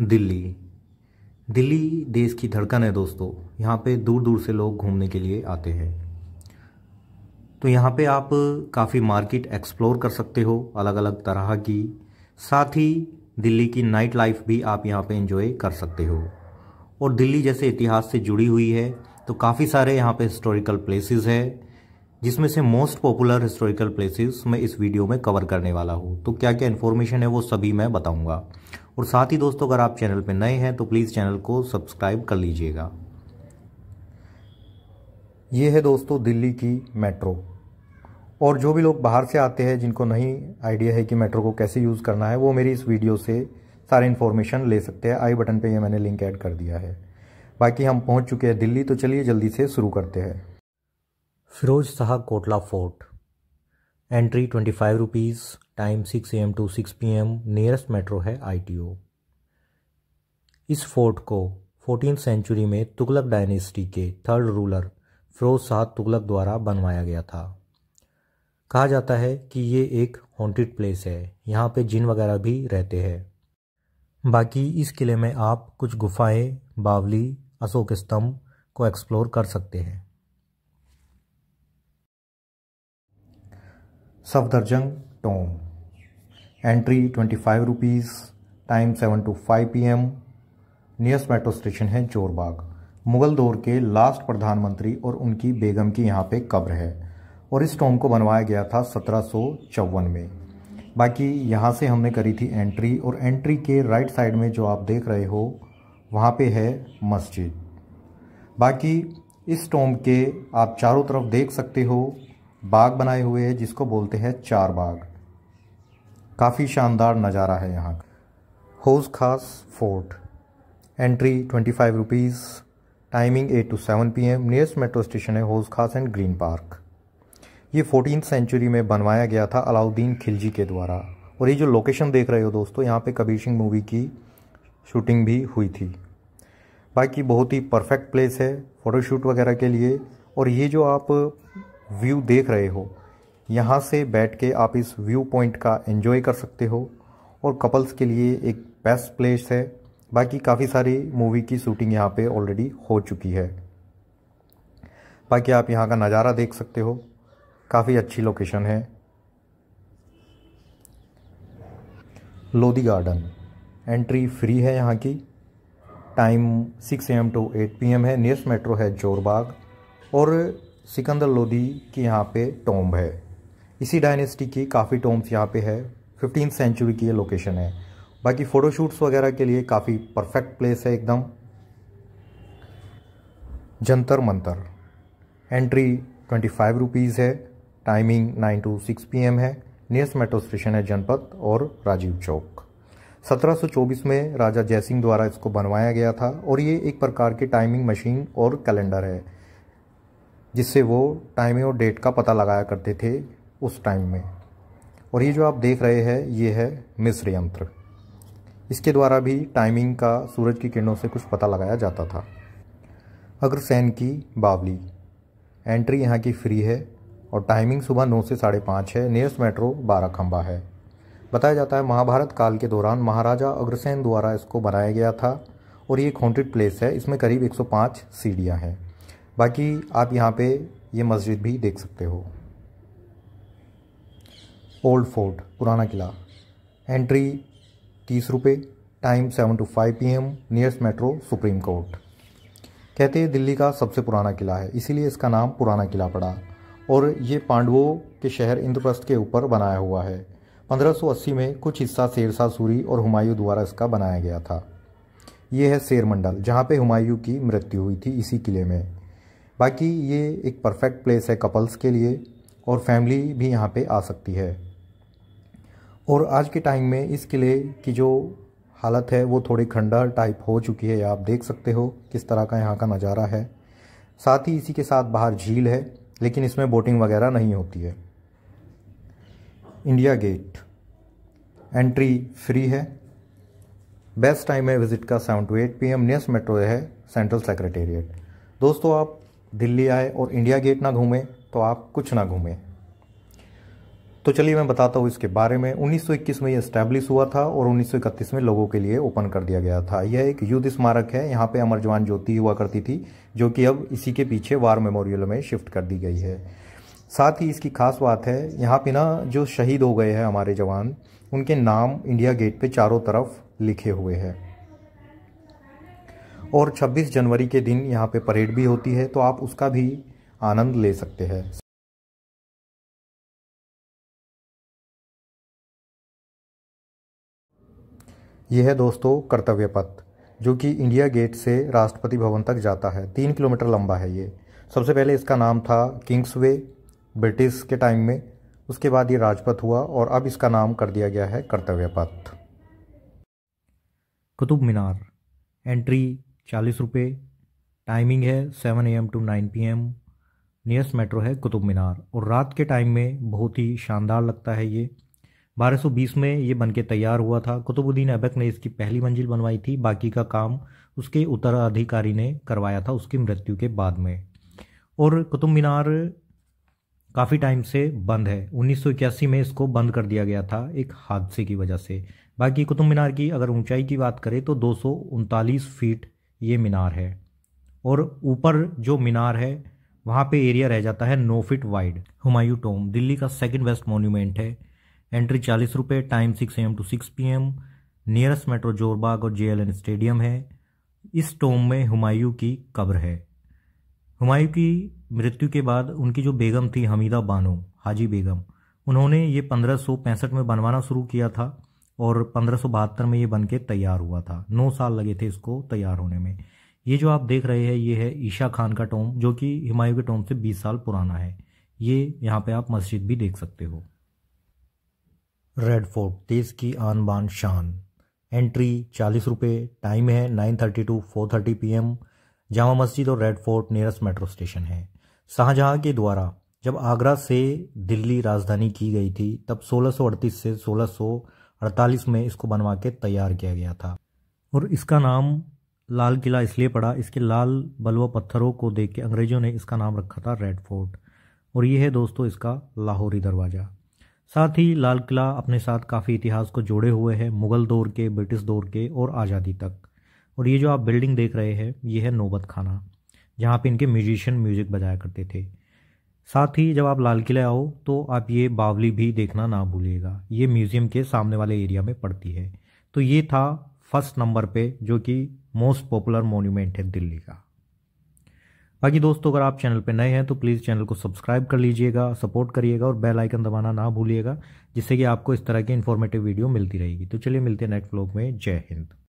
दिल्ली दिल्ली देश की धड़कन है दोस्तों यहाँ पे दूर दूर से लोग घूमने के लिए आते हैं तो यहाँ पे आप काफ़ी मार्केट एक्सप्लोर कर सकते हो अलग अलग तरह की साथ ही दिल्ली की नाइट लाइफ भी आप यहाँ पे एंजॉय कर सकते हो और दिल्ली जैसे इतिहास से जुड़ी हुई है तो काफ़ी सारे यहाँ पे हिस्टोरिकल प्लेसेस है जिसमें से मोस्ट पॉपुलर हिस्टोरिकल प्लेसेस मैं इस वीडियो में कवर करने वाला हूँ तो क्या क्या इन्फॉर्मेशन है वो सभी मैं बताऊँगा और साथ ही दोस्तों अगर आप चैनल पर नए हैं तो प्लीज़ चैनल को सब्सक्राइब कर लीजिएगा ये है दोस्तों दिल्ली की मेट्रो और जो भी लोग बाहर से आते हैं जिनको नहीं आइडिया है कि मेट्रो को कैसे यूज़ करना है वो मेरी इस वीडियो से सारे इन्फॉर्मेशन ले सकते हैं आई बटन पे ये मैंने लिंक ऐड कर दिया है बाकी हम पहुंच चुके हैं दिल्ली तो चलिए जल्दी से शुरू करते हैं Firoz Shah Kotla fort entry twenty five rupees time 6 AM to 6 PM nearest metro है आई इस फोर्ट को फोर्टीन सेंचुरी में तुगलक डायनेस्टी के थर्ड रूलर फिरोज शाह तुगलक द्वारा बनवाया गया था कहा जाता है कि ये एक हॉन्टेड प्लेस है यहाँ पे जिन वगैरह भी रहते हैं बाकी इस किले में आप कुछ गुफाएं बावली अशोक स्तंभ को एक्सप्लोर कर सकते हैं Safdarjung tomb entry twenty five rupees time seven to five P M nearest metro station है जोरबाग मुगल दौर के लास्ट प्रधानमंत्री और उनकी बेगम की यहाँ पे कब्र है और इस टोम को बनवाया गया था सत्रह सौ चौवन में बाकी यहाँ से हमने करी थी एंट्री और एंट्री के राइट साइड में जो आप देख रहे हो वहाँ पे है मस्जिद बाकी इस टोम के आप चारों तरफ देख सकते हो बाग बनाए हुए हैं जिसको बोलते हैं चार बाग काफ़ी शानदार नज़ारा है यहाँ का Hauz Khas fort entry twenty five rupees timing eight to seven P M nearest metro station है Hauz Khas and Green Park ये फोर्टीन सेंचुरी में बनवाया गया था अलाउद्दीन खिलजी के द्वारा और ये जो लोकेशन देख रहे हो दोस्तों यहाँ पे कबीर सिंह मूवी की शूटिंग भी हुई थी बाकी बहुत ही परफेक्ट प्लेस है फ़ोटोशूट वगैरह के लिए और ये जो आप व्यू देख रहे हो यहाँ से बैठ के आप इस व्यू पॉइंट का एंजॉय कर सकते हो और कपल्स के लिए एक बेस्ट प्लेस है बाकी काफ़ी सारी मूवी की शूटिंग यहाँ पे ऑलरेडी हो चुकी है बाकी आप यहाँ का नज़ारा देख सकते हो काफ़ी अच्छी लोकेशन है लोधी गार्डन एंट्री फ्री है यहाँ की टाइम 6 एम टू 8 पीएम है नियस्ट मेट्रो है जोरबाग और सिकंदर लोधी की यहाँ पे टोम्ब है इसी डायनेस्टी की काफ़ी टोम्स यहाँ पे है फिफ्टीन सेंचुरी की ये लोकेशन है बाकी फ़ोटोशूट्स वगैरह के लिए काफ़ी परफेक्ट प्लेस है एकदम Jantar Mantar entry twenty five rupees है timing nine to six P है नियस्ट मेट्रो स्टेशन है जनपद और राजीव चौक 1724 में राजा जयसिंह द्वारा इसको बनवाया गया था और ये एक प्रकार की टाइमिंग मशीन और कैलेंडर है जिससे वो टाइमिंग और डेट का पता लगाया करते थे उस टाइम में और ये जो आप देख रहे हैं ये है मिस्र यंत्र इसके द्वारा भी टाइमिंग का सूरज की किरणों से कुछ पता लगाया जाता था अग्रसैन की बावली एंट्री यहाँ की फ्री है और टाइमिंग सुबह नौ से साढ़े पाँच है नियरेस्ट मेट्रो बारह खम्बा है बताया जाता है महाभारत काल के दौरान महाराजा अग्रसेन द्वारा इसको बनाया गया था और ये एक हॉन्टेड प्लेस है इसमें करीब 105 सीढ़ियाँ हैं बाकी आप यहाँ पे ये मस्जिद भी देख सकते हो ओल्ड फोर्ट पुराना किला एंट्री तीस रुपये time seven to five P M nearest metro supreme court कहते हैं दिल्ली का सबसे पुराना किला है इसीलिए इसका नाम पुराना किला पड़ा और ये पांडवों के शहर इंद्रप्रस्थ के ऊपर बनाया हुआ है 1580 में कुछ हिस्सा शेरशाह सूरी और हुमायूं द्वारा इसका बनाया गया था ये है शेर मंडल जहाँ पे हुमायूं की मृत्यु हुई थी इसी किले में बाकी ये एक परफेक्ट प्लेस है कपल्स के लिए और फैमिली भी यहाँ पे आ सकती है और आज के टाइम में इस किले की जो हालत है वो थोड़ी खंडहर टाइप हो चुकी है आप देख सकते हो किस तरह का यहाँ का नज़ारा है साथ ही इसी के साथ बाहर झील है लेकिन इसमें बोटिंग वगैरह नहीं होती है इंडिया गेट एंट्री फ्री है बेस्ट टाइम है विज़िट का seven to eight P M nearest metro है सेंट्रल सेक्रेटेरिएट दोस्तों आप दिल्ली आए और इंडिया गेट ना घूमें तो आप कुछ ना घूमें तो चलिए मैं बताता हूँ इसके बारे में 1921 में ये स्टैब्लिश हुआ था और 1931 में लोगों के लिए ओपन कर दिया गया था यह एक युद्ध स्मारक है यहाँ पे अमर जवान ज्योति हुआ करती थी जो कि अब इसी के पीछे वार मेमोरियल में शिफ्ट कर दी गई है साथ ही इसकी खास बात है यहाँ पे ना जो शहीद हो गए हैं हमारे जवान उनके नाम इंडिया गेट पे चारों तरफ लिखे हुए हैं और 26 जनवरी के दिन यहाँ पे परेड भी होती है तो आप उसका भी आनंद ले सकते हैं यह है दोस्तों कर्तव्य पथ जो कि इंडिया गेट से राष्ट्रपति भवन तक जाता है तीन किलोमीटर लंबा है ये सबसे पहले इसका नाम था किंग्स वे ब्रिटिश के टाइम में उसके बाद ये राजपथ हुआ और अब इसका नाम कर दिया गया है कर्तव्य पथ कुतुब मीनार एंट्री चालीस रुपये टाइमिंग है seven A M to nine P M nearest metro है कुतुब मीनार और रात के टाइम में बहुत ही शानदार लगता है ये 1220 में ये बन के तैयार हुआ था कुतुबुद्दीन ऐबक ने इसकी पहली मंजिल बनवाई थी बाकी का काम उसके उत्तराधिकारी ने करवाया था उसकी मृत्यु के बाद में और कुतुब मीनार काफ़ी टाइम से बंद है उन्नीस में इसको बंद कर दिया गया था एक हादसे की वजह से बाकी कुतुब मीनार की अगर ऊंचाई की बात करें तो दो फीट ये मीनार है और ऊपर जो मीनार है वहाँ पे एरिया रह जाता है नौ feet wide Humayun Tomé Delhi का सेकंड बेस्ट मॉन्यूमेंट है एंट्री चालीस रुपये time six M to six P M nearest metro Jorbagh और जे स्टेडियम है इस टोम में हुमायूं की कब्र है हुमायूं की मृत्यु के बाद उनकी जो बेगम थी हमीदा बानो हाजी बेगम उन्होंने ये पंद्रह में बनवाना शुरू किया था और पंद्रह में ये बन के तैयार हुआ था नौ साल लगे थे इसको तैयार होने में ये जो आप देख रहे हैं ये है ईशा खान का टोम जो कि हुमायूं के टोम से 20 साल पुराना है ये यहाँ पे आप मस्जिद भी देख सकते हो रेड फोर्ट देश की आन बान शान एंट्री चालीस रुपये टाइम है nine thirty to four thirty P M Jama Masjid और Red Fort nearest metro station है शाहजहाँ के द्वारा जब आगरा से दिल्ली राजधानी की गई थी तब अड़तीस से अड़तालीस में इसको बनवा के तैयार किया गया था और इसका नाम लाल किला इसलिए पड़ा इसके लाल बलवा पत्थरों को देख के अंग्रेज़ों ने इसका नाम रखा था रेड फोर्ट और ये है दोस्तों इसका लाहौरी दरवाज़ा साथ ही लाल किला अपने साथ काफ़ी इतिहास को जोड़े हुए है मुग़ल दौर के ब्रिटिश दौर के और आज़ादी तक और ये जो आप बिल्डिंग देख रहे हैं ये है नौबत खाना जहाँ पर इनके म्यूजिशियन म्यूज़िक बजाया करते थे साथ ही जब आप लाल किला आओ तो आप ये बावली भी देखना ना भूलिएगा ये म्यूज़ियम के सामने वाले एरिया में पड़ती है तो ये था फर्स्ट नंबर पे जो कि मोस्ट पॉपुलर मोन्यूमेंट है दिल्ली का बाकी दोस्तों अगर आप चैनल पर नए हैं तो प्लीज़ चैनल को सब्सक्राइब कर लीजिएगा सपोर्ट करिएगा और बेल आइकन दबाना ना भूलिएगा जिससे कि आपको इस तरह की इन्फॉर्मेटिव वीडियो मिलती रहेगी तो चलिए मिलते हैं नेक्स्ट ब्लॉग में जय हिंद